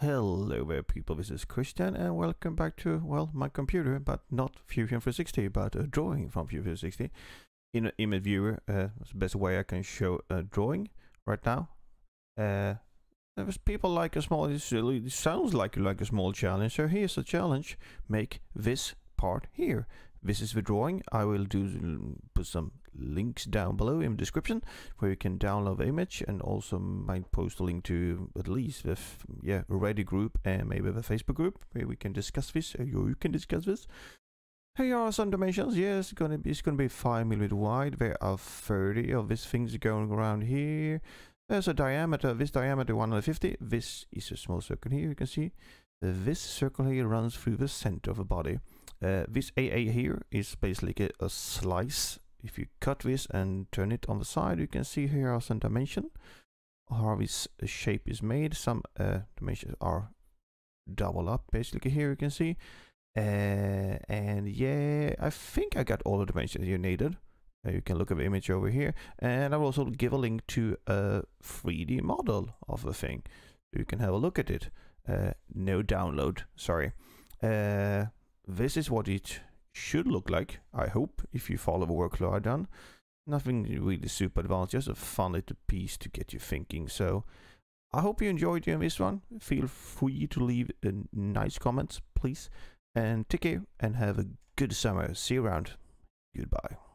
Hello there people, this is Christian and welcome back to, well, my computer, but not Fusion 360, but a drawing from Fusion 360 in an image viewer. Uh, it's the best way I can show a drawing right now. Uh, there's people like a small, this sounds like, like a small challenge, so here's a challenge. Make this part here. This is the drawing, I will do put some links down below in the description where you can download the image and also might post a link to at least the yeah Reddit group and maybe the Facebook group where we can discuss this or uh, you can discuss this. Here are some dimensions. Yes, it's gonna be it's gonna be five millimeter wide. There are 30 of these things going around here. There's a diameter, this diameter 150. This is a small circle here, you can see. this circle here runs through the center of the body. Uh, this AA here is basically a, a slice if you cut this and turn it on the side, you can see here are some dimension, how this shape is made. Some uh, dimensions are double up basically here you can see. Uh, and yeah, I think I got all the dimensions you needed. Uh, you can look at the image over here. And I will also give a link to a 3D model of the thing. You can have a look at it. Uh, no download, sorry. Uh, this is what it should look like, I hope, if you follow the workflow I done. Nothing really super advanced, just a fun little piece to get you thinking. So I hope you enjoyed doing this one. Feel free to leave a nice comment, please. And take care and have a good summer. See you around. Goodbye.